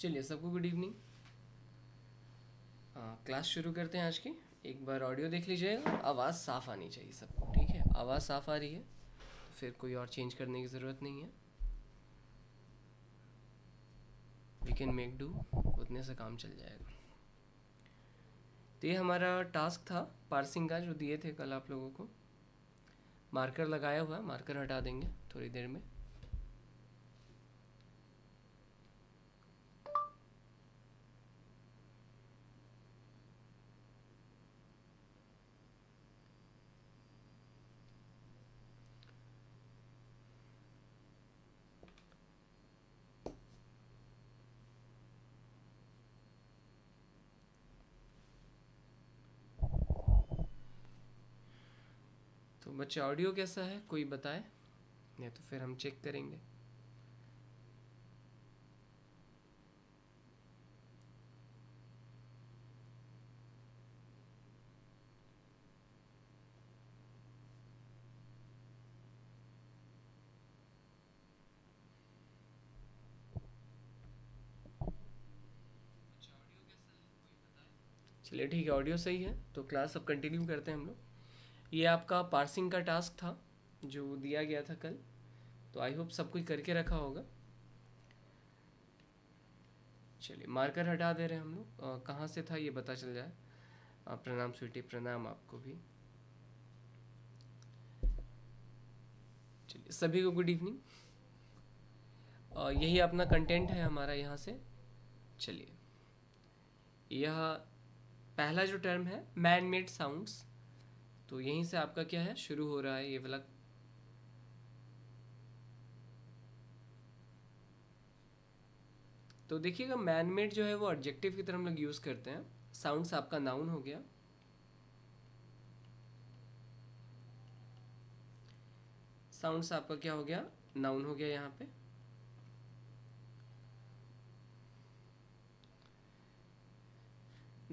चलिए सबको good evening class शुरू करते हैं आज की एक बार ऑडियो देख लीजिएगा आवाज़ साफ आनी चाहिए सबको ठीक है आवाज़ साफ आ रही है फिर कोई और चेंज करने की ज़रूरत नहीं है वी कैन मेक डू उतने से काम चल जाएगा तो ये हमारा टास्क था पार्सिंग का जो दिए थे कल आप लोगों को मार्कर लगाया हुआ है मार्कर हटा देंगे थोड़ी देर में तो बच्चे ऑडियो कैसा है कोई बताए नहीं तो फिर हम चेक करेंगे चलिए ठीक है ऑडियो सही है तो क्लास अब कंटिन्यू करते हैं हम लोग ये आपका पार्सिंग का टास्क था जो दिया गया था कल तो आई होप सब कुछ करके रखा होगा चलिए मार्कर हटा दे रहे हैं हम लोग कहाँ से था ये पता चल जाए प्रणाम स्वीटी प्रणाम आपको भी चलिए सभी को गुड इवनिंग यही अपना कंटेंट है हमारा यहाँ से चलिए यह पहला जो टर्म है मैन मेड साउंड्स तो यहीं से आपका क्या है शुरू हो रहा है ये वाला तो देखिएगा मैनमेड जो है वो ऑब्जेक्टिव की तरह हम लोग यूज़ करते हैं साउंड्स आपका नाउन हो गया साउंड्स आपका क्या हो गया नाउन हो गया यहाँ पे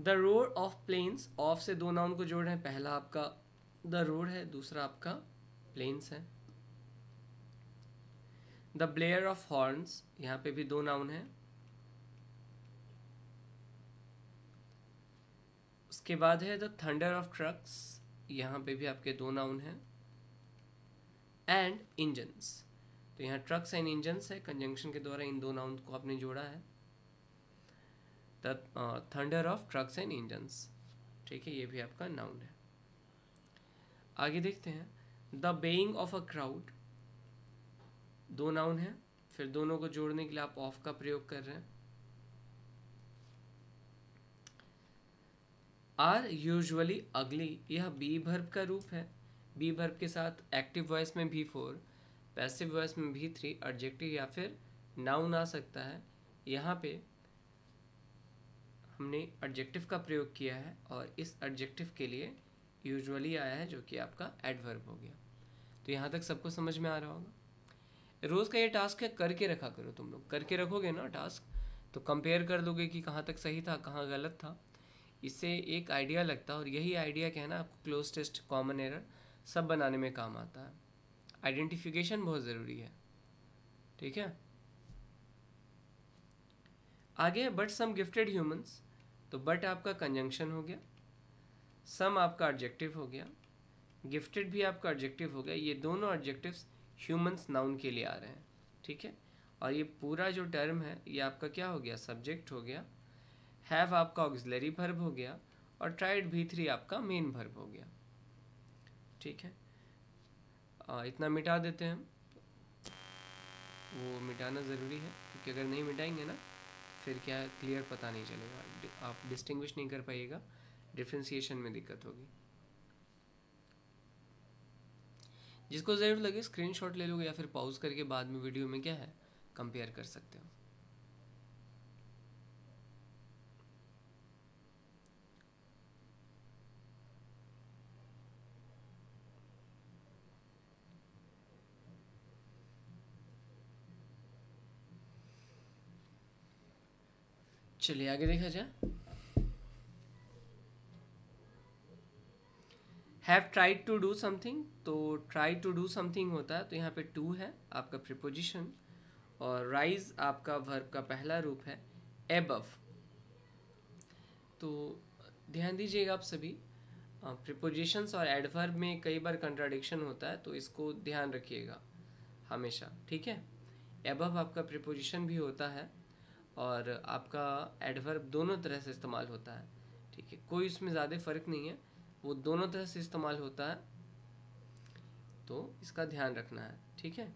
the road of planes of से दो नाउन को जोड़ रहे हैं पहला आपका द रोड है दूसरा आपका प्लेन्स है द ब्लेयर ऑफ हॉर्न्स यहाँ पे भी दो नाउन है उसके बाद है द थंडर ऑफ ट्रक्स यहाँ पे भी आपके दो नाउन है एंड इंजन्स तो यहाँ ट्रक्स एंड इंजन्स है कंजंक्शन के द्वारा इन दो नाउन को आपने जोड़ा है the thunder of trucks and engines ठीक है ये भी आपका नाउन है आगे देखते हैं the baying of a crowd दो नाउन है फिर दोनों को जोड़ने के लिए आप ऑफ का प्रयोग कर रहे हैं आर यूजली अगली यह बी भर्ब का रूप है बी भर्ब के साथ एक्टिव वॉइस में भी फोर पैसिव वॉइस में भी थ्री ऑब्जेक्टिव या फिर नाउन आ सकता है यहाँ पे हमने एडजेक्टिव का प्रयोग किया है और इस ऑब्जेक्टिव के लिए यूजुअली आया है जो कि आपका एडवर्ब हो गया तो यहाँ तक सबको समझ में आ रहा होगा रोज़ का ये टास्क है करके रखा करो तुम लोग करके रखोगे ना टास्क तो कंपेयर कर दोगे कि कहाँ तक सही था कहाँ गलत था इससे एक आइडिया लगता है और यही आइडिया क्या है ना आपको क्लोज टेस्ट कॉमन एरर सब बनाने में काम आता है आइडेंटिफिकेशन बहुत ज़रूरी है ठीक है आगे बट सम गिफ्टेड ह्यूमंस तो बट आपका कंजंक्शन हो गया सम आपका ऑब्जेक्टिव हो गया गिफ्टेड भी आपका ऑब्जेक्टिव हो गया ये दोनों ऑब्जेक्टिव ह्यूमंस नाउन के लिए आ रहे हैं ठीक है और ये पूरा जो टर्म है ये आपका क्या हो गया सब्जेक्ट हो गया हैव आपका ऑक्सिलरी भर्ब हो गया और ट्राइड भी थ्री आपका मेन भर्ब हो गया ठीक है आ, इतना मिटा देते हैं वो मिटाना ज़रूरी है क्योंकि अगर नहीं मिटाएंगे ना फिर क्या क्लियर पता नहीं चलेगा आप डिस्टिंग्विश नहीं कर पाइएगा डिफ्रेंसीशन में दिक्कत होगी जिसको ज़रूर लगे स्क्रीनशॉट ले लोगे या फिर पॉज करके बाद में वीडियो में क्या है कंपेयर कर सकते हो चलिए आगे देखा जाए have tried to do something तो ट्राई टू डू समथिंग होता है तो यहाँ पे टू है आपका प्रिपोजिशन और राइज आपका वर्ब का पहला रूप है एबव तो ध्यान दीजिएगा आप सभी प्रिपोजिशंस और एडवर्ब में कई बार कंट्राडिक्शन होता है तो इसको ध्यान रखिएगा हमेशा ठीक है एबव आपका प्रिपोजिशन भी होता है और आपका एडवर्ब दोनों तरह से इस्तेमाल होता है ठीक है कोई उसमें ज़्यादा फ़र्क नहीं है वो दोनों तरह से इस्तेमाल होता है तो इसका ध्यान रखना है ठीक है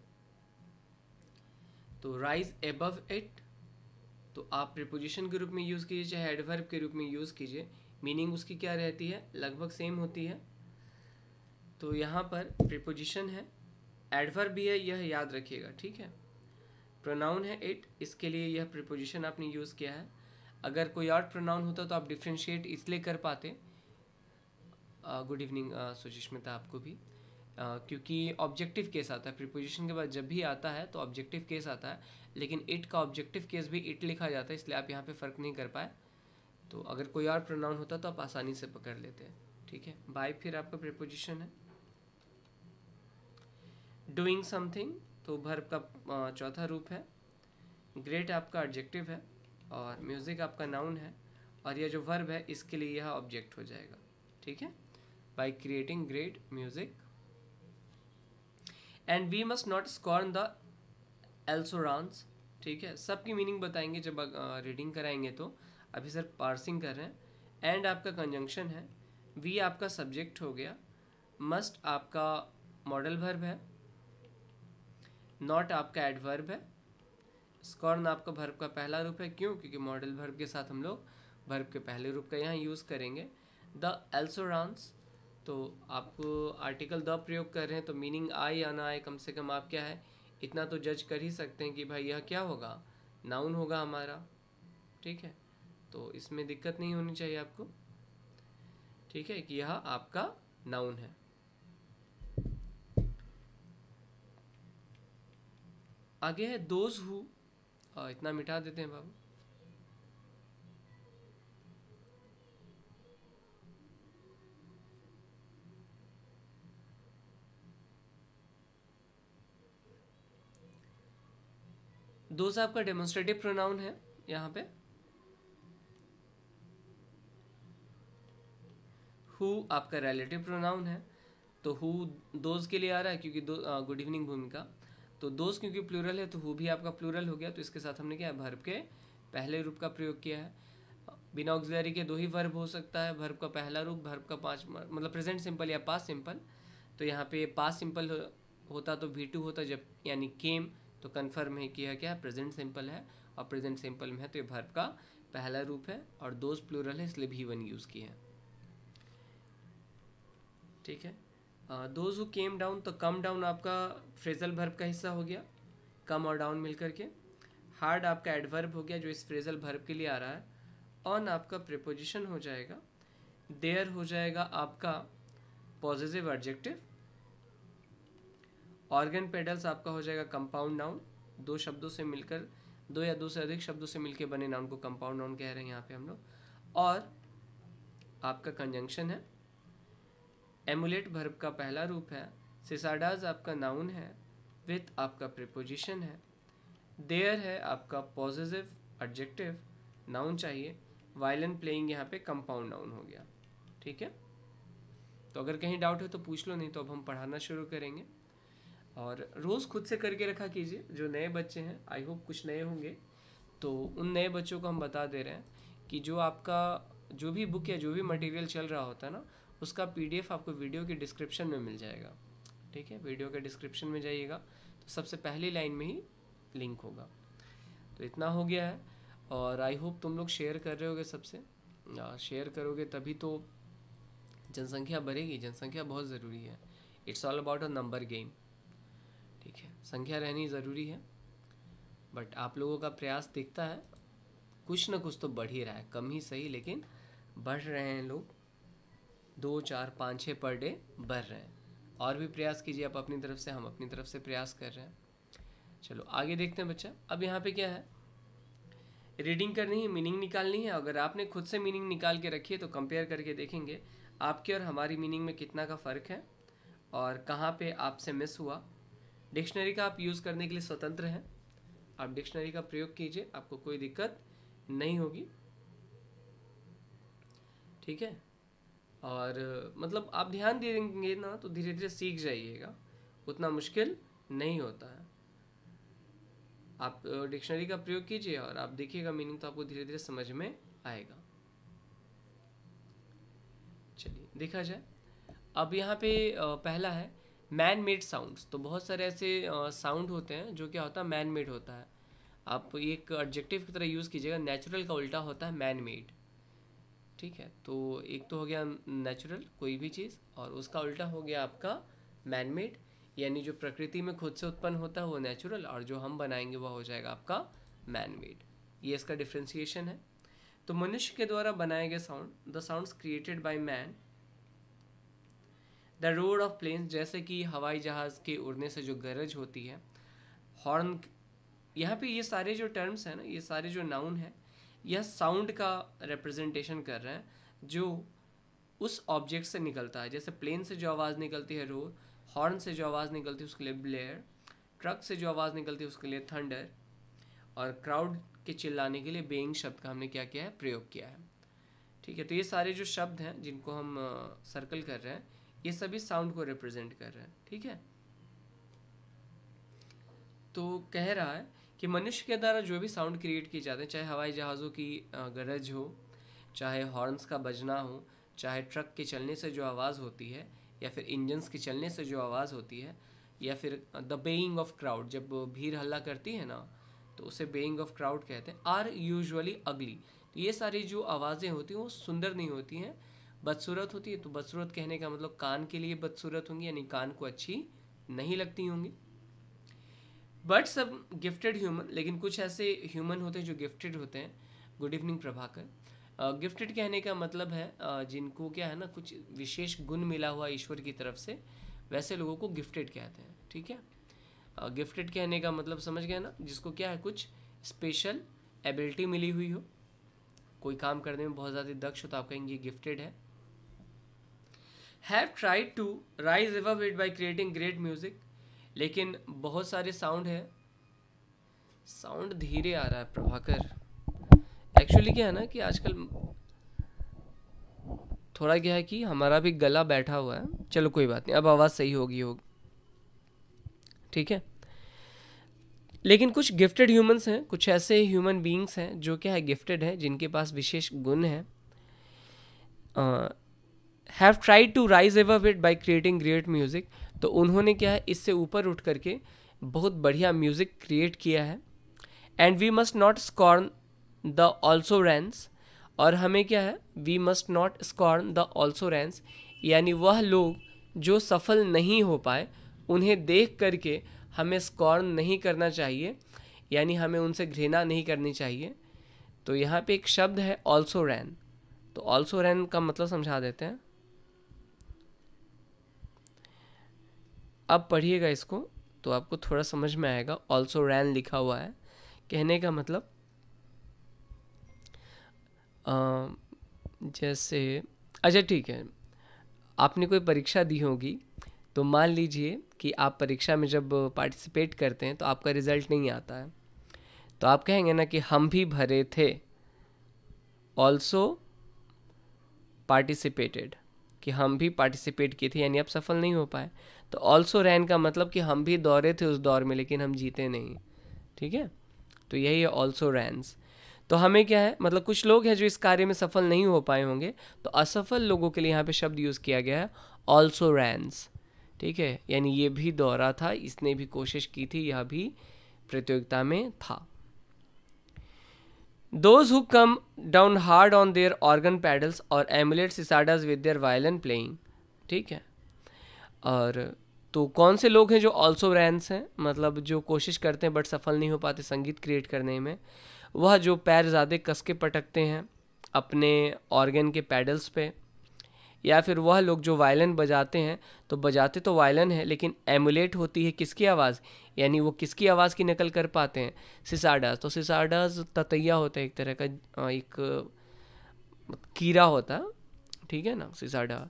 तो राइज एबव इट तो आप प्रिपोजिशन के रूप में यूज़ कीजिए चाहे एडवर्ब के रूप में यूज़ कीजिए मीनिंग उसकी क्या रहती है लगभग सेम होती है तो यहाँ पर प्रिपोजिशन है एडवर्ब भी है यह याद रखिएगा ठीक है प्रोनाउन है इट इसके लिए यह प्रिपोजिशन आपने यूज़ किया है अगर कोई और प्रोनाउन होता तो आप डिफ्रेंशिएट इसलिए कर पाते गुड इवनिंग सुचिस्मिता आपको भी Uh, क्योंकि ऑब्जेक्टिव केस आता है प्रिपोजिशन के बाद जब भी आता है तो ऑब्जेक्टिव केस आता है लेकिन इट का ऑब्जेक्टिव केस भी इट लिखा जाता है इसलिए आप यहाँ पे फ़र्क नहीं कर पाए तो अगर कोई और प्रोनाउन होता तो आप आसानी से पकड़ लेते हैं ठीक है बाय फिर आपका प्रिपोजिशन है डूइंग समथिंग तो भर्ब का uh, चौथा रूप है ग्रेट आपका ऑब्जेक्टिव है और म्यूज़िक आपका नाउन है और यह जो वर्ब है इसके लिए यह ऑब्जेक्ट हो जाएगा ठीक है by creating great music and we must not scorn the also rans ठीक है सबकी मीनिंग बताएंगे जब रीडिंग कराएंगे तो अभी सर पार्सिंग कर रहे हैं एंड आपका कंजंक्शन है वी आपका सब्जेक्ट हो गया मस्ट आपका मॉडल वर्ब है नॉट आपका एडवर्ब है स्कॉर्न आपका भर्ब का पहला रूप है क्यों क्योंकि मॉडल वर्ब के साथ हम लोग वर्ब के पहले रूप का यहाँ यूज़ करेंगे द एल्सोरानस तो आप आर्टिकल द प्रयोग कर रहे हैं तो मीनिंग आए या ना आए कम से कम आप क्या है इतना तो जज कर ही सकते हैं कि भाई यह क्या होगा नाउन होगा हमारा ठीक है तो इसमें दिक्कत नहीं होनी चाहिए आपको ठीक है कि यह आपका नाउन है आगे है दोज हु इतना मिटा देते हैं बाबू दोज आपका डेमोन्स्ट्रेटिव प्रोनाउन है यहाँ पे हु आपका रिलेटिव प्रोनाउन है तो हु दोज के लिए आ रहा है क्योंकि दो गुड इवनिंग भूमिका तो दोज क्योंकि प्लूरल है तो हु भी आपका प्लूरल हो गया तो इसके साथ हमने क्या भर्ब के पहले रूप का प्रयोग किया है बिना ऑक्सिलरी के दो ही वर्ब हो सकता है वर्ब का पहला रूप वर्ब का पांच मतलब प्रेजेंट सिंपल या पास सिंपल तो यहाँ पे पास सिंपल होता तो वी टू होता जब यानी केम तो कन्फर्म है किया क्या प्रेजेंट सिंपल है और प्रेजेंट सिंपल में है तो ये भर्ब का पहला रूप है और दोज प्लूरल है इसलिए भी वन यूज़ किया है ठीक है दोज हु केम डाउन तो कम डाउन आपका फ्रेजल भर्ब का हिस्सा हो गया कम और डाउन मिल करके हार्ड आपका एडवर्ब हो गया जो इस फ्रेजल भर्ब के लिए आ रहा है ऑन आपका प्रिपोजिशन हो जाएगा देयर हो जाएगा आपका पॉजिटिव एडजेक्टिव ऑर्गन पेडल्स आपका हो जाएगा कंपाउंड नाउन दो शब्दों से मिलकर दो या दो से अधिक शब्दों से मिलकर बने नाउन को कंपाउंड नाउन कह रहे हैं यहाँ पे हम लोग और आपका कंजंक्शन है एमुलेट भर्ब का पहला रूप है सिसाडाज आपका नाउन है विथ आपका प्रिपोजिशन है देयर है आपका पॉजिटिव एडजेक्टिव नाउन चाहिए वायलन प्लेइंग यहाँ पे कंपाउंड नाउन हो गया ठीक है तो अगर कहीं डाउट है तो पूछ लो नहीं तो अब हम पढ़ाना शुरू करेंगे और रोज़ खुद से करके रखा कीजिए जो नए बच्चे हैं आई होप कुछ नए होंगे तो उन नए बच्चों को हम बता दे रहे हैं कि जो आपका जो भी बुक या जो भी मटेरियल चल रहा होता है ना उसका पीडीएफ आपको वीडियो के डिस्क्रिप्शन में मिल जाएगा ठीक है वीडियो के डिस्क्रिप्शन में जाइएगा तो सबसे पहली लाइन में ही लिंक होगा तो इतना हो गया है और आई होप तुम लोग शेयर कर रहे होगे सबसे शेयर करोगे तभी तो जनसंख्या बढ़ेगी जनसंख्या बहुत ज़रूरी है it's all about a number game ठीक है संख्या रहनी ज़रूरी है बट आप लोगों का प्रयास दिखता है कुछ ना कुछ तो बढ़ ही रहा है कम ही सही लेकिन बढ़ रहे हैं लोग दो चार पाँच छः पर डे बढ़ रहे हैं और भी प्रयास कीजिए आप अपनी तरफ से हम अपनी तरफ से प्रयास कर रहे हैं चलो आगे देखते हैं बच्चा अब यहाँ पे क्या है रीडिंग करनी है मीनिंग निकालनी है अगर आपने खुद से मीनिंग निकाल के रखी है तो कंपेयर करके देखेंगे आपके और हमारी मीनिंग में कितना का फ़र्क है और कहाँ पे आपसे मिस हुआ डिक्शनरी का आप यूज़ करने के लिए स्वतंत्र हैं आप डिक्शनरी का प्रयोग कीजिए आपको कोई दिक्कत नहीं होगी ठीक है और मतलब आप ध्यान दे देंगे ना तो धीरे धीरे सीख जाइएगा उतना मुश्किल नहीं होता है आप डिक्शनरी का प्रयोग कीजिए और आप देखिएगा मीनिंग तो आपको धीरे धीरे समझ में आएगा चलिए देखा जाए अब यहाँ पे पहला है मैन मेड साउंड्स तो बहुत सारे ऐसे साउंड होते हैं जो क्या होता है मैन मेड होता है आप एक एडजेक्टिव की तरह यूज़ कीजिएगा नेचुरल का उल्टा होता है मैन मेड ठीक है तो एक तो हो गया नेचुरल कोई भी चीज़ और उसका उल्टा हो गया आपका मैन मेड यानी जो प्रकृति में खुद से उत्पन्न होता है वो नेचुरल और जो हम बनाएंगे वह हो जाएगा आपका मैन मेड ये इसका डिफ्रेंसीशन है तो मनुष्य के द्वारा बनाए गए sound the sounds created by man the road of planes जैसे कि हवाई जहाज़ के उड़ने से जो गरज होती है हॉर्न यहाँ पे ये सारे जो टर्म्स हैं ना ये सारे जो नाउन हैं यह साउंड का रिप्रेजेंटेशन कर रहे हैं जो उस ऑब्जेक्ट से निकलता है जैसे प्लेन से जो आवाज़ निकलती है रोड हॉर्न से जो आवाज़ निकलती है उसके लिए ब्लेयर ट्रक से जो आवाज़ निकलती है उसके लिए थंडर और क्राउड के चिल्लाने के लिए बेइंग शब्द का हमने क्या किया है प्रयोग किया है ठीक है तो ये सारे जो शब्द हैं जिनको हम सर्कल कर रहे हैं ये सभी साउंड को रिप्रेजेंट कर रहा है ठीक है तो कह रहा है कि मनुष्य के द्वारा जो भी साउंड क्रिएट किए जाते हैं चाहे हवाई जहाज़ों की गरज हो चाहे हॉर्न्स का बजना हो चाहे ट्रक के चलने से जो आवाज़ होती है या फिर इंजन्स के चलने से जो आवाज़ होती है या फिर द बेइंग ऑफ क्राउड जब भीड़ हल्ला करती है ना तो उसे बेइंग ऑफ क्राउड कहते हैं आर यूजुअली अगली तो ये सारी जो आवाज़ें होती हैं वो सुंदर नहीं होती हैं बदसूरत होती है तो बदसूरत कहने का मतलब कान के लिए बदसूरत होंगी यानी कान को अच्छी नहीं लगती होंगी बट सब गिफ्टेड ह्यूमन लेकिन कुछ ऐसे ह्यूमन होते हैं जो गिफ्टेड होते हैं गुड इवनिंग प्रभाकर गिफ्टेड कहने का मतलब है जिनको क्या है ना कुछ विशेष गुण मिला हुआ ईश्वर की तरफ से वैसे लोगों को गिफ्टेड कहते हैं ठीक है गिफ्टेड कहने का मतलब समझ गए ना जिसको क्या है कुछ स्पेशल एबिलिटी मिली हुई हो कोई काम करने में बहुत ज़्यादा दक्ष हो तो आप कहेंगे गिफ्टेड है have tried to rise above it by creating great music लेकिन बहुत सारे साउंड है साउंड धीरे आ रहा है प्रभाकर एक्चुअली क्या है ना कि आजकल थोड़ा क्या है कि हमारा भी गला बैठा हुआ है चलो कोई बात नहीं अब आवाज़ सही होगी होगी ठीक है लेकिन कुछ गिफ्टेड ह्यूमंस हैं कुछ ऐसे ह्यूमन बीइंग्स हैं जो क्या है गिफ्टेड हैं जिनके पास विशेष गुण हैं have tried to rise above it by creating great music तो उन्होंने क्या है इससे ऊपर उठ करके बहुत बढ़िया म्यूज़िक क्रिएट किया है and we must not scorn the also rans और हमें क्या है we must not scorn the also rans यानी वह लोग जो सफल नहीं हो पाए उन्हें देख करके हमें स्कॉर्न नहीं करना चाहिए यानी हमें उनसे घृणा नहीं करनी चाहिए तो यहाँ पे एक शब्द है ऑल्सो रैन तो ऑल्सो रैन का मतलब समझा देते हैं अब पढ़िएगा इसको तो आपको थोड़ा समझ में आएगा ऑल्सो रैन लिखा हुआ है कहने का मतलब आ, जैसे अच्छा ठीक है आपने कोई परीक्षा दी होगी तो मान लीजिए कि आप परीक्षा में जब पार्टिसिपेट करते हैं तो आपका रिज़ल्ट नहीं आता है तो आप कहेंगे ना कि हम भी भरे थे ऑल्सो पार्टिसिपेटेड कि हम भी पार्टिसिपेट किए थे यानी अब सफल नहीं हो पाए तो ऑल्सो रैन का मतलब कि हम भी दौरे थे उस दौर में लेकिन हम जीते नहीं ठीक है तो यही है ऑल्सो रैंस तो हमें क्या है मतलब कुछ लोग हैं जो इस कार्य में सफल नहीं हो पाए होंगे तो असफल लोगों के लिए यहाँ पे शब्द यूज़ किया गया है ऑल्सो रैंस ठीक है यानी ये भी दौरा था इसने भी कोशिश की थी यह भी प्रतियोगिता में था Those who come down hard on their organ pedals or emulate sisadas with their violin playing. ठीक है और तो कौन से लोग हैं जो ऑल्सो रैंस हैं मतलब जो कोशिश करते हैं बट सफल नहीं हो पाते संगीत क्रिएट करने में वह जो पैर ज़्यादा कस के पटकते हैं अपने ऑर्गन के पैडल्स पे या फिर वह लोग जो वायलिन बजाते हैं तो बजाते तो वायलिन है लेकिन एमुलेट होती है किसकी आवाज़ यानी वो किसकी आवाज़ की नकल कर पाते हैं सिसाडाज तो सिसाडाज ततैया होता है एक तरह का एक कीड़ा होता है ठीक है ना सिसाडा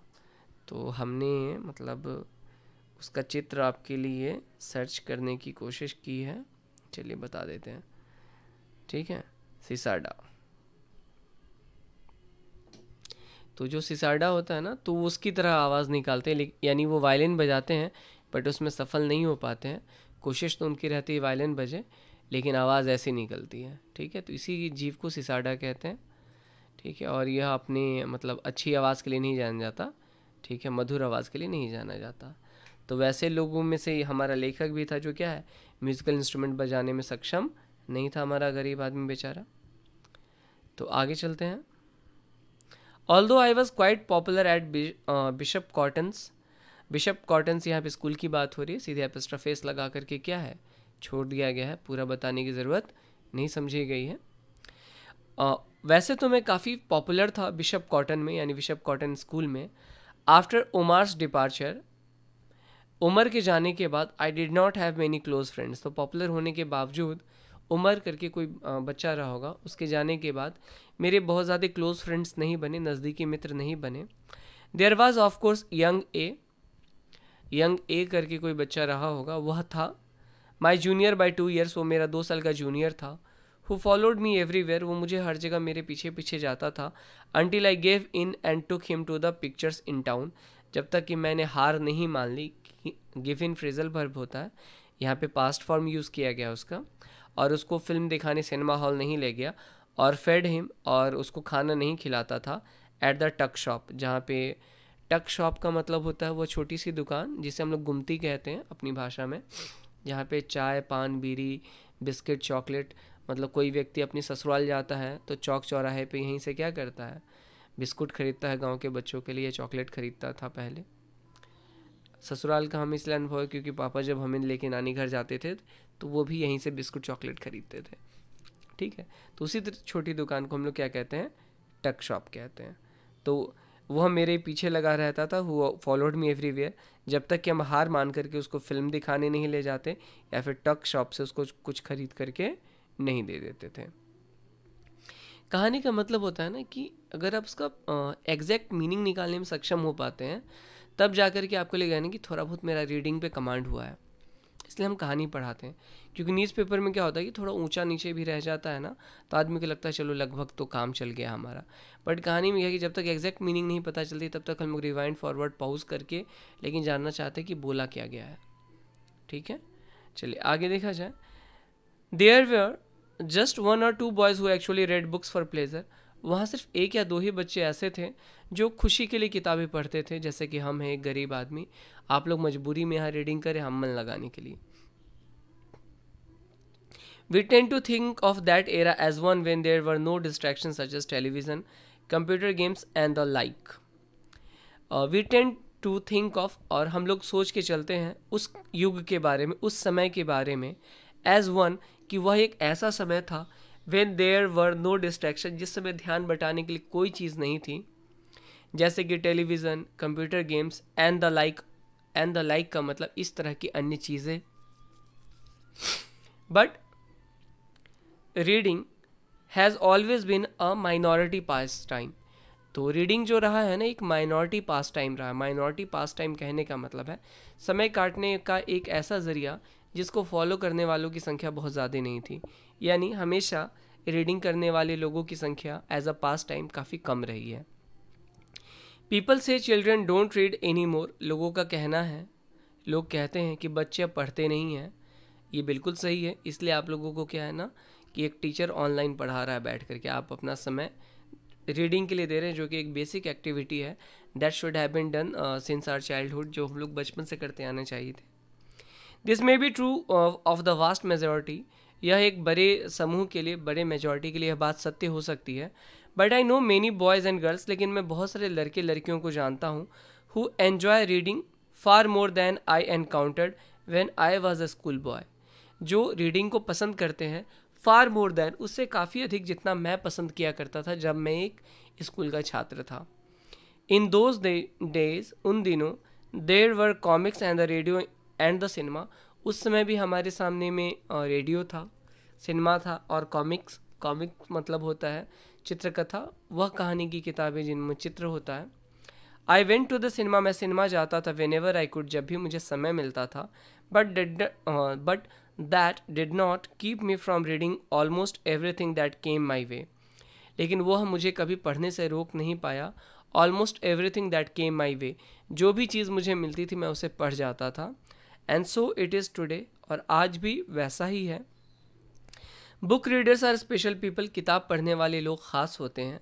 तो हमने मतलब उसका चित्र आपके लिए सर्च करने की कोशिश की है चलिए बता देते हैं ठीक है सिसाडा तो जो सिसारडा होता है ना तो उसकी तरह आवाज़ निकालते हैं यानी वो वायलिन बजाते हैं बट उसमें सफल नहीं हो पाते हैं कोशिश तो उनकी रहती है वायलिन बजे लेकिन आवाज़ ऐसी निकलती है ठीक है तो इसी जीव को सिसारडा कहते हैं ठीक है और यह अपनी मतलब अच्छी आवाज़ के लिए नहीं जाना जाता ठीक है मधुर आवाज़ के लिए नहीं जाना जाता तो वैसे लोगों में से हमारा लेखक भी था जो क्या है म्यूज़िकल इंस्ट्रूमेंट बजाने में सक्षम नहीं था हमारा गरीब आदमी बेचारा तो आगे चलते हैं all I was quite popular at Bishop Cotton's Bishop Cotton's यहाँ पे स्कूल की बात हो रही है सीधे एपेस्ट्रा फेस लगा करके क्या है छोड़ दिया गया है पूरा बताने की ज़रूरत नहीं समझी गई है uh, वैसे तो मैं काफ़ी पॉपुलर था बिशप कॉटन में यानी बिशप कॉटन स्कूल में आफ्टर उमार्स डिपार्चर उमर के जाने के बाद I did not have many close friends तो पॉपुलर होने के बावजूद उमर करके कोई बच्चा रहा होगा उसके जाने के बाद मेरे बहुत ज़्यादा क्लोज़ फ्रेंड्स नहीं बने नज़दीकी मित्र नहीं बने there was of course young A young A करके कोई बच्चा रहा होगा वह था my junior by two years वो मेरा दो साल का जूनियर था हु फॉलोड मी एवरीवेयर वो मुझे हर जगह मेरे पीछे पीछे जाता था until I gave in and took him to the pictures in town जब तक कि मैंने हार नहीं मान ली गिव इन फ्रेजल भर्ब होता है यहाँ पे पास्ट फॉर्म यूज़ किया गया उसका और उसको फिल्म दिखाने सिनेमा हॉल नहीं ले गया और फेड हिम और उसको खाना नहीं खिलाता था एट द टक शॉप जहाँ पे टक शॉप का मतलब होता है वो छोटी सी दुकान जिसे हम लोग गुमती कहते हैं अपनी भाषा में जहाँ पे चाय पान बीरी बिस्किट चॉकलेट मतलब कोई व्यक्ति अपनी ससुराल जाता है तो चौक चौराहे पे यहीं से क्या करता है बिस्कुट खरीदता है गांव के बच्चों के लिए चॉकलेट खरीदता था पहले ससुराल का हम इसलिए अनुभव है क्योंकि पापा जब हमें लेके नानी घर जाते थे तो वो भी यहीं से बिस्कुट चॉकलेट खरीदते थे ठीक है तो उसी छोटी दुकान को हम लोग क्या कहते हैं टक शॉप कहते हैं तो वह मेरे पीछे लगा रहता था वो फॉलोड मी एवरीवेयर जब तक कि हम हार मान करके उसको फिल्म दिखाने नहीं ले जाते या फिर टक शॉप से उसको कुछ खरीद करके नहीं दे देते थे कहानी का मतलब होता है ना कि अगर आप उसका एग्जैक्ट मीनिंग निकालने में सक्षम हो पाते हैं तब जा कर के आपको लगेगा ना कि थोड़ा बहुत मेरा रीडिंग पे कमांड हुआ है इसलिए हम कहानी पढ़ाते हैं क्योंकि न्यूज़पेपर में क्या होता है कि थोड़ा ऊंचा नीचे भी रह जाता है ना तो आदमी को लगता है चलो लगभग तो काम चल गया हमारा बट कहानी में यह कि जब तक एग्जैक्ट मीनिंग नहीं पता चलती तब तक हम लोग रिवाइंड फॉरवर्ड पॉज करके लेकिन जानना चाहते हैं कि बोला क्या गया है ठीक है चलिए आगे देखा जाए there were just one or two boys who actually read books for pleasure वहाँ सिर्फ एक या दो ही बच्चे ऐसे थे जो खुशी के लिए किताबें पढ़ते थे जैसे कि हम हैं एक गरीब आदमी आप लोग मजबूरी में यहाँ रीडिंग करें हम मन लगाने के लिए We tend to think of that era as one when there were no distractions such as television, computer games and the like. Uh, we tend to think of और हम लोग सोच के चलते हैं उस युग के बारे में उस समय के बारे में एज वन कि वह एक ऐसा समय था when there were no distraction जिस समय ध्यान बटाने के लिए कोई चीज़ नहीं थी जैसे कि television computer games and the like and the like का मतलब इस तरह की अन्य चीज़ें but reading has always been a minority pastime तो रीडिंग जो रहा है ना एक माइनॉरिटी पास टाइम रहा माइनॉरिटी पास टाइम कहने का मतलब है समय काटने का एक ऐसा ज़रिया जिसको फॉलो करने वालों की संख्या बहुत ज़्यादा नहीं थी यानी हमेशा रीडिंग करने वाले लोगों की संख्या एज अ पास टाइम काफ़ी कम रही है people say children don't read any more लोगों का कहना है लोग कहते हैं कि बच्चे अब पढ़ते नहीं हैं ये बिल्कुल सही है इसलिए आप लोगों को क्या है ना कि एक टीचर ऑनलाइन पढ़ा रहा है बैठ करके आप अपना समय रीडिंग के लिए दे रहे हैं जो कि एक बेसिक एक्टिविटी है that should have been done since our childhood जो हम लोग बचपन से करते आने चाहिए थे this may be true of the vast majority यह एक बड़े समूह के लिए बड़े मेजोरिटी के लिए यह बात सत्य हो सकती है but I know many boys and girls लेकिन मैं बहुत सारे लड़के लड़कियों को जानता हूँ who enjoy reading far more than I encountered when I was a school boy जो रीडिंग को पसंद करते हैं फार मोर देन उससे काफ़ी अधिक जितना मैं पसंद किया करता था जब मैं एक स्कूल का छात्र था इन दोज डेज उन दिनों there were comics and the radio and the cinema उस समय भी हमारे सामने में रेडियो था सिनेमा था और कॉमिक्स कॉमिक मतलब होता है चित्रकथा वह कहानी की किताबें जिनमें चित्र होता है I went to the cinema मैं सिनेमा जाता था वेन एवर आई कुड जब भी मुझे समय मिलता था but did but that did not keep me from reading almost everything that came my way लेकिन वह मुझे कभी पढ़ने से रोक नहीं पाया almost everything that came my way जो भी चीज़ मुझे मिलती थी मैं उसे पढ़ जाता था and so it is today और आज भी वैसा ही है book readers are special people किताब पढ़ने वाले लोग ख़ास होते हैं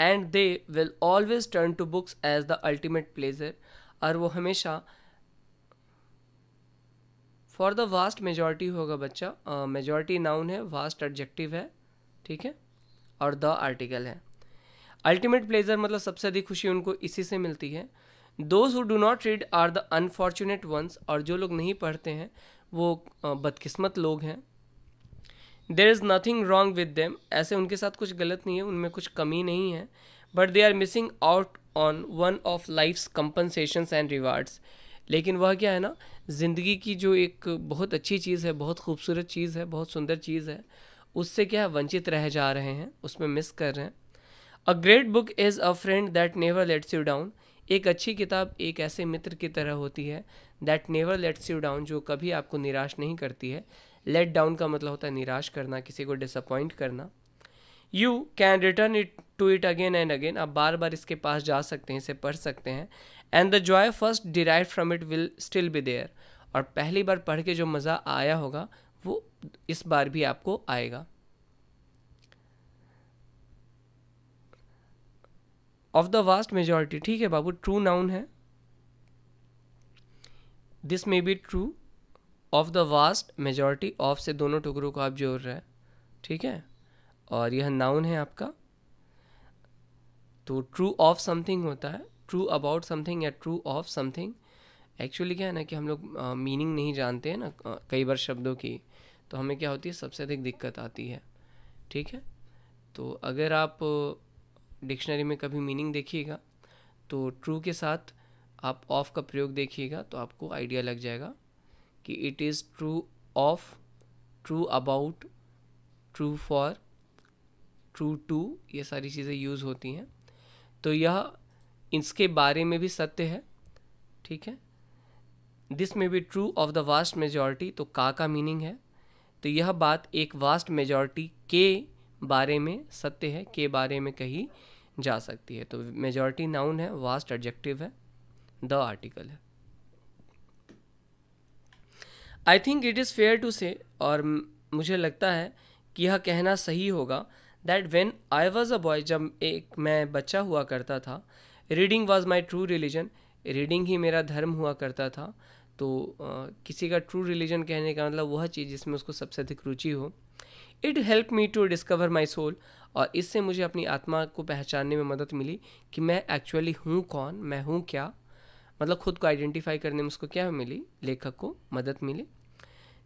and they will always turn to books as the ultimate pleasure और वो हमेशा फॉर द वास्ट मेजॉरिटी होगा बच्चा मेजॉरिटी नाउन है वास्ट एडजेक्टिव है ठीक है और द आर्टिकल है अल्टीमेट प्लेजर मतलब सबसे अधिक खुशी उनको इसी से मिलती है those who do not read are the unfortunate ones और जो लोग नहीं पढ़ते हैं वो बदकिस्मत लोग हैं there is nothing wrong with them ऐसे उनके साथ कुछ गलत नहीं है उनमें कुछ कमी नहीं है but they are missing out on one of life's compensation and rewards लेकिन वह क्या है ना ज़िंदगी की जो एक बहुत अच्छी चीज़ है बहुत खूबसूरत चीज़ है बहुत सुंदर चीज़ है उससे क्या है वंचित रह जा रहे हैं उसमें मिस कर रहे हैं a great book is a friend that never lets you down एक अच्छी किताब एक ऐसे मित्र की तरह होती है that never lets you down जो कभी आपको निराश नहीं करती है लेट डाउन का मतलब होता है निराश करना किसी को डिसअपॉइंट करना you can return it to it again and again आप बार बार इसके पास जा सकते हैं इसे पढ़ सकते हैं and the joy first derive from it will still be there और पहली बार पढ़ के जो मज़ा आया होगा वो इस बार भी आपको आएगा ऑफ द वास्ट मेजॉरिटी ठीक है बाबू ट्रू नाउन है this may be true of the vast majority of से दोनों टुकड़ों को आप जोड़ रहे हैं ठीक है और यह नाउन है आपका तो ट्रू ऑफ समथिंग होता है ट्रू अबाउट समथिंग या ट्रू ऑफ समथिंग एक्चुअली क्या है ना कि हम लोग मीनिंग नहीं जानते हैं ना कई बार शब्दों की तो हमें क्या होती है सबसे अधिक दिक्कत आती है ठीक है तो अगर आप डिक्शनरी में कभी मीनिंग देखिएगा तो ट्रू के साथ आप ऑफ़ का प्रयोग देखिएगा तो आपको आइडिया लग जाएगा कि it is true of true about true for true to ये सारी चीज़ें यूज़ होती हैं तो यह इसके बारे में भी सत्य है ठीक है दिस में be true of the vast majority तो का का मीनिंग है तो यह बात एक वास्ट मेजॉरिटी के बारे में सत्य है के बारे में कही जा सकती है तो मेजॉरिटी नाउन है वास्ट एडजेक्टिव है द आर्टिकल है I think it is fair to say और मुझे लगता है कि यह कहना सही होगा that when I was a boy जब एक मैं बच्चा हुआ करता था reading was my true religion reading ही मेरा धर्म हुआ करता था तो आ, किसी का ट्रू रिलीजन कहने का मतलब वह चीज़ जिसमें उसको सबसे अधिक रुचि हो it help me to discover my soul और इससे मुझे अपनी आत्मा को पहचानने में मदद मिली कि मैं एक्चुअली हूँ कौन मैं हूँ क्या मतलब खुद को आइडेंटिफाई करने में उसको क्या मिली लेखक को मदद मिली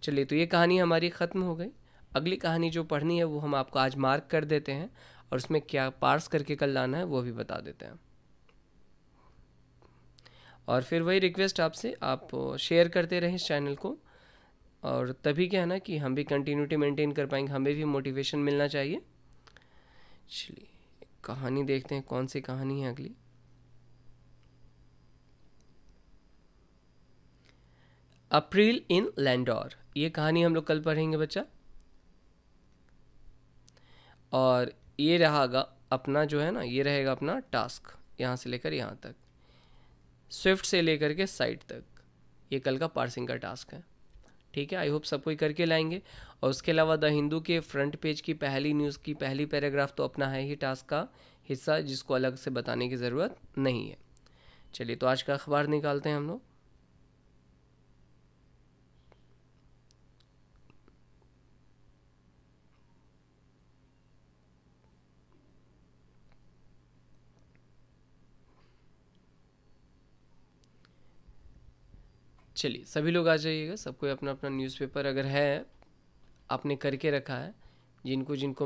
चलिए तो ये कहानी हमारी ख़त्म हो गई अगली कहानी जो पढ़नी है वो हम आपको आज मार्क कर देते हैं और उसमें क्या पार्स करके कल लाना है वो भी बता देते हैं और फिर वही रिक्वेस्ट आपसे आप शेयर करते रहें इस चैनल को और तभी क्या है ना कि हम भी कंटिन्यूटी मेंटेन कर पाएंगे हमें भी मोटिवेशन मिलना चाहिए चलिए कहानी देखते हैं कौन सी कहानी है अगली अप्रैल इन लैंडोर ये कहानी हम लोग कल पढ़ेंगे बच्चा और ये रहेगा अपना जो है ना ये रहेगा अपना टास्क यहाँ से लेकर यहाँ तक स्विफ्ट से लेकर के साइट तक ये कल का पार्सिंग का टास्क है ठीक है आई होप सब कोई करके लाएंगे और उसके अलावा द हिंदू के फ्रंट पेज की पहली न्यूज़ की पहली पैराग्राफ तो अपना है ही टास्क का हिस्सा जिसको अलग से बताने की ज़रूरत नहीं है चलिए तो आज का अखबार निकालते हैं हम लोग चलिए सभी लोग आ जाइएगा सबको अपना अपना न्यूज़पेपर अगर है आपने करके रखा है जिनको जिनको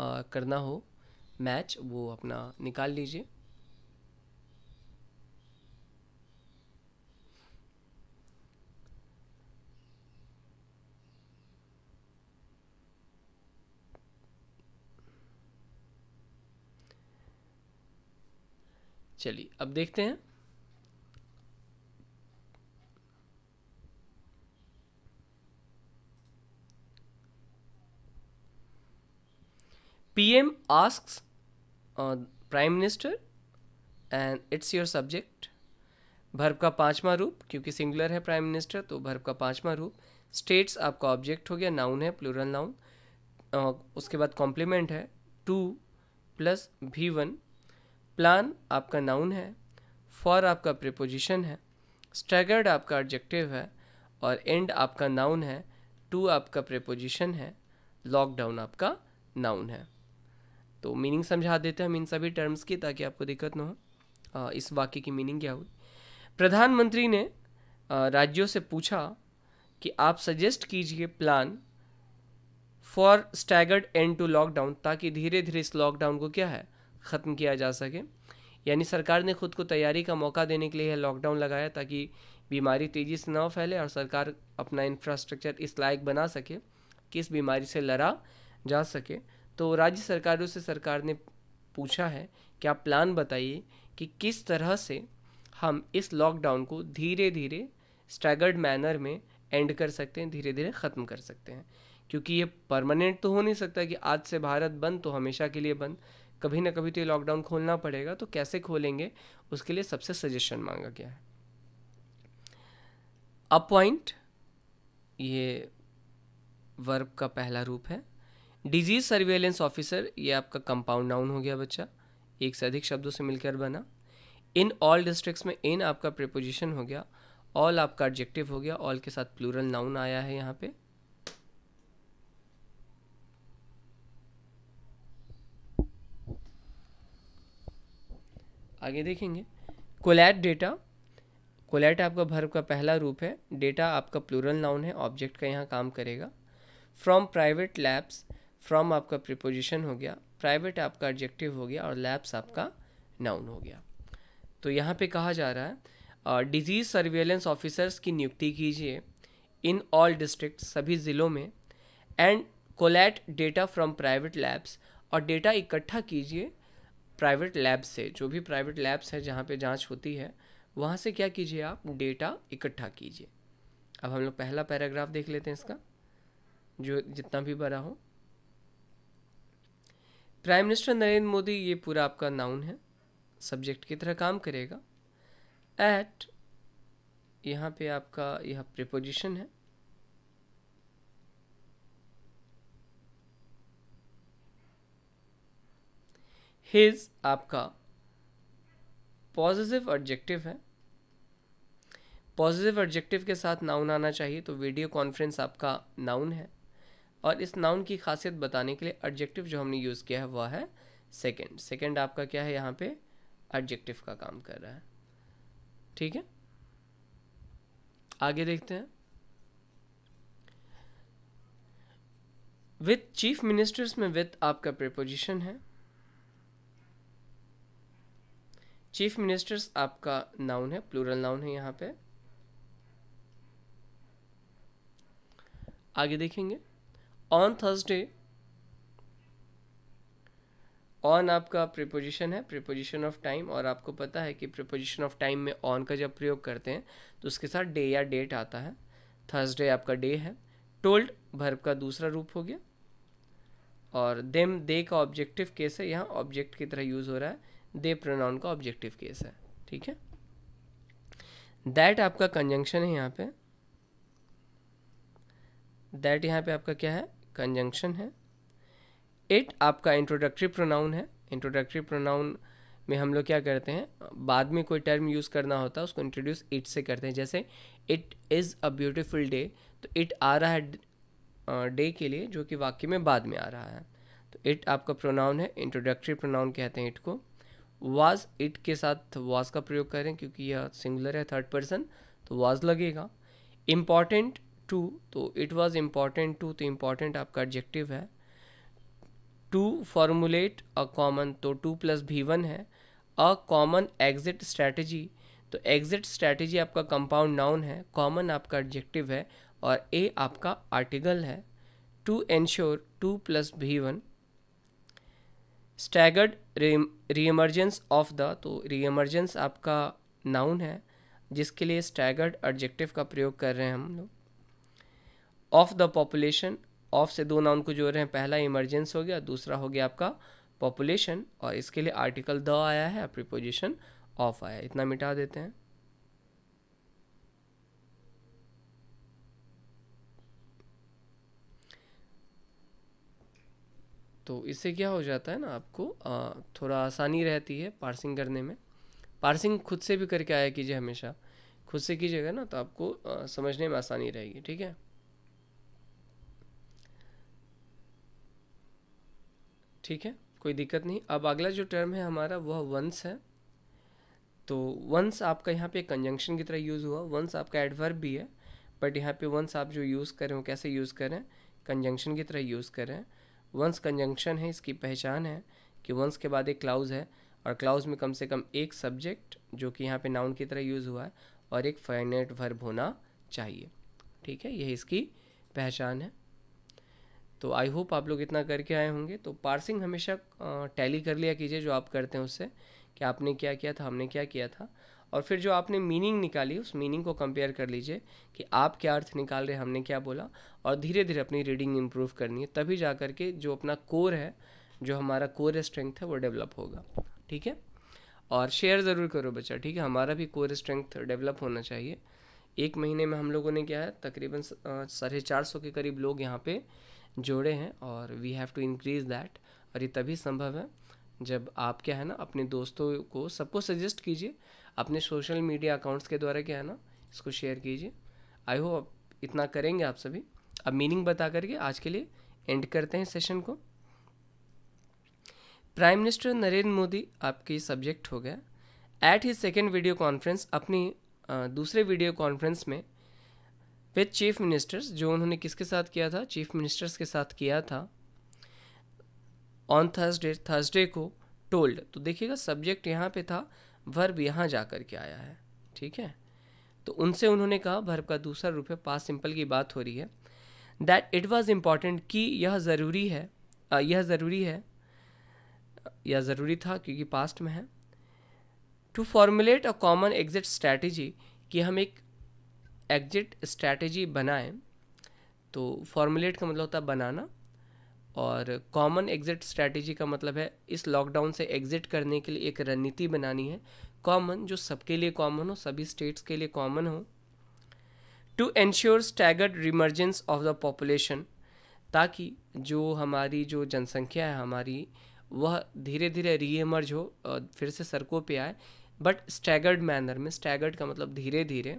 आ, करना हो मैच वो अपना निकाल लीजिए चलिए अब देखते हैं PM ask prime minister and it's your subject भर्व का पांचवा रूप क्योंकि सिंगुलर है प्राइम मिनिस्टर तो भर्व का पांचवा रूप स्टेट्स आपका ऑब्जेक्ट हो गया नाउन है प्लूरल नाउन उसके बाद कॉम्प्लीमेंट है to plus V one plan आपका नाउन है फॉर आपका प्रिपोजिशन है स्टैगर्ड आपका ऑब्जेक्टिव है और एंड आपका नाउन है टू आपका प्रिपोजिशन है लॉकडाउन आपका नाउन है तो मीनिंग समझा देते हैं हम इन सभी टर्म्स की ताकि आपको दिक्कत ना हो इस वाक्य की मीनिंग क्या हुई प्रधानमंत्री ने राज्यों से पूछा कि आप सजेस्ट कीजिए plan for staggered end to lockdown ताकि धीरे धीरे इस लॉकडाउन को क्या है ख़त्म किया जा सके यानी सरकार ने खुद को तैयारी का मौका देने के लिए लॉकडाउन लगाया ताकि बीमारी तेज़ी से ना फैले और सरकार अपना इंफ्रास्ट्रक्चर इस लायक बना सके कि इस बीमारी से लड़ा जा सके तो राज्य सरकारों से सरकार ने पूछा है कि आप प्लान बताइए कि किस तरह से हम इस लॉकडाउन को धीरे धीरे स्टैगर्ड मैनर में एंड कर सकते हैं धीरे धीरे ख़त्म कर सकते हैं क्योंकि ये परमानेंट तो हो नहीं सकता कि आज से भारत बंद तो हमेशा के लिए बंद कभी ना कभी तो ये लॉकडाउन खोलना पड़ेगा तो कैसे खोलेंगे उसके लिए सबसे सजेशन मांगा गया है अपॉइंट ये वर्ब का पहला रूप है डिजीज सर्वेलेंस ऑफिसर ये आपका कंपाउंड नाउन हो गया बच्चा एक से अधिक शब्दों से मिलकर बना इन ऑल डिस्ट्रिक्ट्स में इन आपका प्रिपोजिशन हो गया ऑल आपका ऑब्जेक्टिव हो गया ऑल के साथ प्लूरल नाउन आया है यहाँ पे आगे देखेंगे कोलैट डेटा कोलैट आपका भर्व का पहला रूप है डेटा आपका प्लूरल नाउन है ऑब्जेक्ट का यहाँ काम करेगा फ्रॉम प्राइवेट लैब्स फ्रॉम आपका प्रिपोजिशन हो गया प्राइवेट आपका एडजेक्टिव हो गया और लैब्स आपका नाउन हो गया तो यहाँ पे कहा जा रहा है डिजीज़ सर्वेलेंस ऑफिसर्स की नियुक्ति कीजिए इन ऑल डिस्ट्रिक्ट सभी ज़िलों में and collect data from private labs और डेटा इकट्ठा कीजिए प्राइवेट लैब्स से जो भी प्राइवेट लैब्स है जहाँ पे जांच होती है वहाँ से क्या कीजिए आप डेटा इकट्ठा कीजिए अब हम लोग पहला पैराग्राफ देख लेते हैं इसका जो जितना भी बड़ा हो प्राइम मिनिस्टर नरेंद्र मोदी ये पूरा आपका नाउन है सब्जेक्ट की तरह काम करेगा एट यहाँ पे आपका यह प्रिपोजिशन है हिज आपका पॉजिटिव ऑब्जेक्टिव है पॉजिटिव ऑब्जेक्टिव के साथ नाउन आना चाहिए तो वीडियो कॉन्फ्रेंस आपका नाउन है और इस नाउन की खासियत बताने के लिए एडजेक्टिव जो हमने यूज़ किया है वह है सेकेंड सेकेंड आपका क्या है यहाँ पे एडजेक्टिव का काम कर रहा है ठीक है आगे देखते हैं विथ चीफ मिनिस्टर्स में विथ आपका प्रिपोजिशन है चीफ मिनिस्टर्स आपका नाउन है प्लूरल नाउन है यहां पे आगे देखेंगे ऑन थर्सडे ऑन आपका प्रिपोजिशन है प्रिपोजिशन ऑफ टाइम और आपको पता है कि प्रिपोजिशन ऑफ टाइम में ऑन का जब प्रयोग करते हैं तो उसके साथ डे या डेट आता है थर्सडे आपका डे है टोल्ड भर्ब का दूसरा रूप हो गया और देम दे का ऑब्जेक्टिव केस है यहाँ ऑब्जेक्ट की तरह यूज़ हो रहा है दे प्रोनाउन का ऑब्जेक्टिव केस है ठीक है दैट आपका कंजंक्शन है यहाँ पे दैट यहाँ पे आपका क्या है कंजंक्शन है इट आपका इंट्रोडक्टरी प्रोनाउन है इंट्रोडक्टरी प्रोनाउन में हम लोग क्या करते हैं बाद में कोई टर्म यूज़ करना होता है उसको इंट्रोड्यूस इट से करते हैं जैसे it is a beautiful day तो इट आ रहा है डे के लिए जो कि वाक्य में बाद में आ रहा है तो इट आपका प्रोनाउन है इंट्रोडक्टरी प्रोनाउन कहते हैं इट को वाज इट के साथ वाज तो का प्रयोग करें क्योंकि यह सिंगुलर है थर्ड पर्सन तो वाज लगेगा इम्पॉर्टेंट टू तो इट वॉज़ इम्पॉर्टेंट टू तो इम्पॉर्टेंट आपका एडजेक्टिव है टू फॉर्मुलेट अ कॉमन तो टू प्लस भी वन है अ कॉमन एग्जिट स्ट्रैटेजी तो एग्जिट स्ट्रैटेजी आपका कंपाउंड नाउन है कॉमन आपका एडजेक्टिव है और ए आपका आर्टिकल है to ensure to plus V one staggered reemergence of the तो एमरजेंस आपका नाउन है जिसके लिए स्टैगर्ड एडजेक्टिव का प्रयोग कर रहे हैं हम लोग ऑफ द पॉपुलेशन ऑफ से दो नाउन को जोड़ रहे हैं पहला इमरजेंस हो गया दूसरा हो गया आपका पॉपुलेशन और इसके लिए आर्टिकल द आया है प्रीपोजिशन ऑफ आया इतना मिटा देते हैं तो इससे क्या हो जाता है ना आपको आ, थोड़ा आसानी रहती है पार्सिंग करने में पार्सिंग खुद से भी करके आया कीजिए हमेशा खुद से कीजिएगा ना तो आपको आ, समझने में आसानी रहेगी ठीक है ठीक है कोई दिक्कत नहीं अब अगला जो टर्म है हमारा वह वंस है तो वंस आपका यहाँ पे कंजंक्शन की तरह यूज़ हुआ वंस आपका एडवर्ब भी है बट यहाँ पे वंस आप जो यूज़ करें वो कैसे यूज़ करें कंजंक्शन की तरह यूज़ करें वंस कंजंक्शन है इसकी पहचान है कि वंस के बाद एक क्लाउज है और क्लाउज में कम से कम एक सब्जेक्ट जो कि यहाँ पे नाउन की तरह यूज़ हुआ है और एक फाइनेट वर्ब होना चाहिए ठीक है यह इसकी पहचान है तो आई होप आप लोग इतना करके आए होंगे तो पार्सिंग हमेशा टैली कर लिया कीजिए जो आप करते हैं उससे कि आपने क्या किया था हमने क्या किया था और फिर जो आपने मीनिंग निकाली उस मीनिंग को कंपेयर कर लीजिए कि आप क्या अर्थ निकाल रहे हमने क्या बोला और धीरे धीरे अपनी रीडिंग इम्प्रूव करनी है तभी जा कर के जो अपना कोर है जो हमारा कोर स्ट्रेंथ है वो डेवलप होगा ठीक है और शेयर ज़रूर करो बच्चा ठीक है हमारा भी कोर स्ट्रेंथ डेवलप होना चाहिए एक महीने में हम लोगों ने क्या है तकरीबन साढ़े चार सौ के करीब लोग यहाँ पे जोड़े हैं और we have to increase that और ये तभी संभव है जब आप क्या है ना अपने दोस्तों को सबको सजेस्ट कीजिए अपने सोशल मीडिया अकाउंट्स के द्वारा क्या है ना इसको शेयर कीजिए आई होप इतना करेंगे आप सभी अब मीनिंग बता करके आज के लिए एंड करते हैं सेशन को प्राइम मिनिस्टर नरेंद्र मोदी आपकी सब्जेक्ट हो गया एट ही सेकेंड वीडियो कॉन्फ्रेंस अपनी दूसरे वीडियो कॉन्फ्रेंस में विद चीफ मिनिस्टर्स जो उन्होंने किसके साथ किया था चीफ मिनिस्टर्स के साथ किया था ऑन थर्सडे थर्सडे को टोल्ड तो देखिएगा सब्जेक्ट यहाँ पे था वर्ब यहाँ जा कर के आया है ठीक है तो उनसे उन्होंने कहा वर्ब का दूसरा रूप है पास सिंपल की बात हो रही है दैट इट वॉज़ इम्पॉर्टेंट कि यह ज़रूरी है यह ज़रूरी है यह ज़रूरी था क्योंकि पास्ट में है to formulate a common exit strategy कि हम एक एग्जिट स्ट्रैटेजी बनाएं तो फॉर्मुलेट का मतलब होता है बनाना और कॉमन एग्जिट स्ट्रैटेजी का मतलब है इस लॉकडाउन से एग्जिट करने के लिए एक रणनीति बनानी है कॉमन जो सबके लिए कॉमन हो सभी स्टेट्स के लिए कॉमन हो to ensure staggered reemergence of the population ताकि जो हमारी जो जनसंख्या है हमारी वह धीरे धीरे रीएमर्ज हो फिर से सड़कों पे आए बट स्टैगर्ड मैनर में स्टैगर्ड का मतलब धीरे धीरे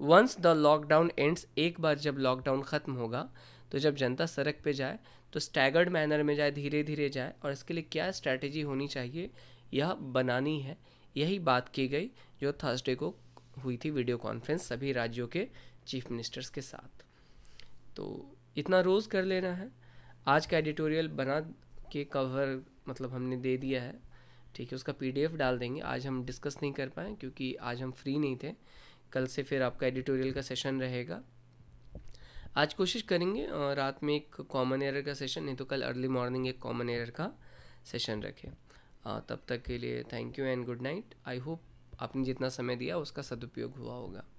वंस द लॉकडाउन एंड्स एक बार जब लॉकडाउन ख़त्म होगा तो जब जनता सड़क पे जाए तो स्टैगर्ड मैनर में जाए धीरे धीरे जाए और इसके लिए क्या स्ट्रैटेजी होनी चाहिए यह बनानी है यही बात की गई जो थर्सडे को हुई थी वीडियो कॉन्फ्रेंस सभी राज्यों के चीफ मिनिस्टर्स के साथ तो इतना रोज़ कर लेना है आज का एडिटोरियल बना के कवर मतलब हमने दे दिया है ठीक है उसका पीडीएफ डाल देंगे आज हम डिस्कस नहीं कर पाए क्योंकि आज हम फ्री नहीं थे कल से फिर आपका एडिटोरियल का सेशन रहेगा आज कोशिश करेंगे रात में एक कॉमन एयर का सेशन नहीं तो कल अर्ली मॉर्निंग एक कॉमन एयर का सेशन रखें तब तक के लिए thank you and good night I hope आपने जितना समय दिया उसका सदुपयोग हुआ होगा